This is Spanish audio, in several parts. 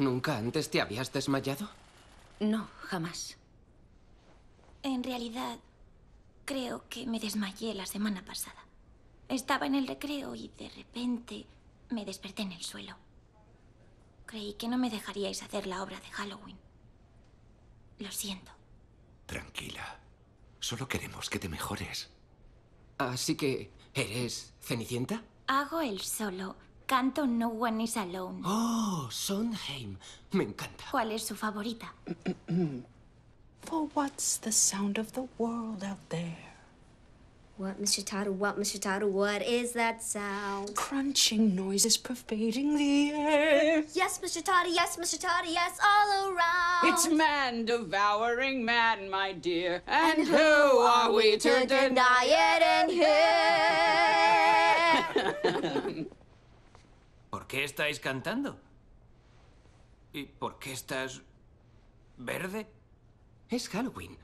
¿Nunca antes te habías desmayado? No, jamás. En realidad, creo que me desmayé la semana pasada. Estaba en el recreo y de repente me desperté en el suelo. Creí que no me dejaríais hacer la obra de Halloween. Lo siento. Tranquila. Solo queremos que te mejores. Así que, ¿eres Cenicienta? Hago el solo canto No One Is Alone. Oh, Sondheim. Me encanta. ¿Cuál es su favorita? For what's the sound of the world out there? What, Mr. Tuttle, what, Mr. Tuttle, what is that sound? Crunching noises pervading the air. Yes, Mr. Tuttle, yes, Mr. Tuttle, yes, all around. It's man devouring man, my dear. And, and who, who are we to deny it? qué estáis cantando? ¿Y por qué estás verde? Es Halloween.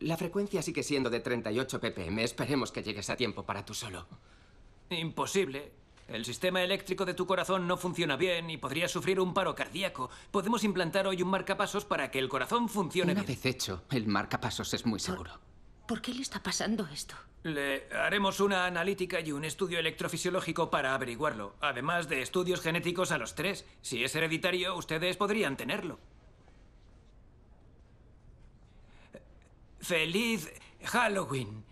La frecuencia sigue siendo de 38 ppm. Esperemos que llegues a tiempo para tú solo. Imposible. El sistema eléctrico de tu corazón no funciona bien y podrías sufrir un paro cardíaco. Podemos implantar hoy un marcapasos para que el corazón funcione Una vez hecho, el marcapasos es muy seguro. ¿Por qué le está pasando esto? Le haremos una analítica y un estudio electrofisiológico para averiguarlo, además de estudios genéticos a los tres. Si es hereditario, ustedes podrían tenerlo. Feliz Halloween.